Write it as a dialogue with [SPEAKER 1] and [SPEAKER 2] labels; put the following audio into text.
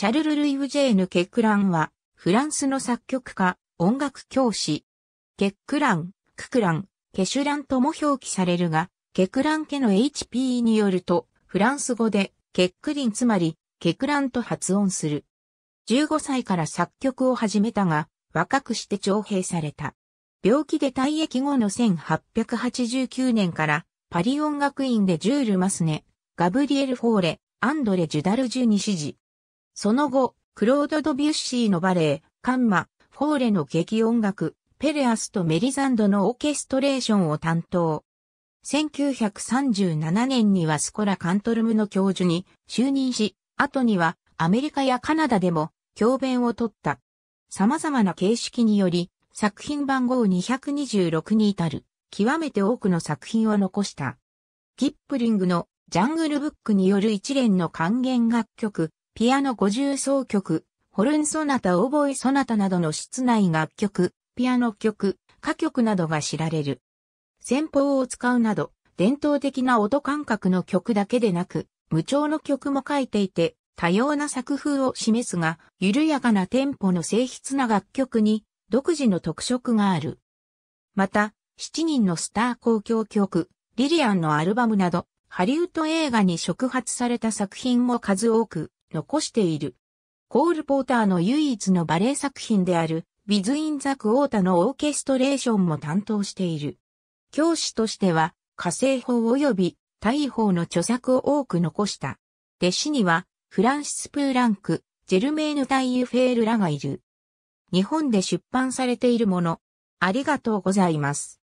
[SPEAKER 1] シャルル・ルイ・ブジェーヌ・ケックランは、フランスの作曲家、音楽教師。ケックラン、ククラン、ケシュランとも表記されるが、ケクラン家の HPE によると、フランス語で、ケックリンつまり、ケクランと発音する。15歳から作曲を始めたが、若くして徴兵された。病気で退役後の1889年から、パリ音楽院でジュール・マスネ、ガブリエル・フォーレ、アンドレ・ジュダルジュに師事。その後、クロード・ドビュッシーのバレエ、カンマ、フォーレの劇音楽、ペレアスとメリザンドのオーケストレーションを担当。1937年にはスコラ・カントルムの教授に就任し、後にはアメリカやカナダでも教鞭を取った。様々な形式により、作品番号226に至る、極めて多くの作品を残した。キップリングのジャングルブックによる一連の還元楽曲、ピアノ五重奏曲、ホルンソナタ、オボエソナタなどの室内楽曲、ピアノ曲、歌曲などが知られる。先方を使うなど、伝統的な音感覚の曲だけでなく、無調の曲も書いていて、多様な作風を示すが、緩やかなテンポの静筆な楽曲に、独自の特色がある。また、7人のスター公共曲、リリアンのアルバムなど、ハリウッド映画に触発された作品も数多く残している。コール・ポーターの唯一のバレエ作品である、ビズ・イン・ザ・ク・オータのオーケストレーションも担当している。教師としては、火星法及び大法の著作を多く残した。弟子には、フランシス・プーランク、ジェルメーヌ・タイユ・フェールらがいる。日本で出版されているもの。ありがとうございます。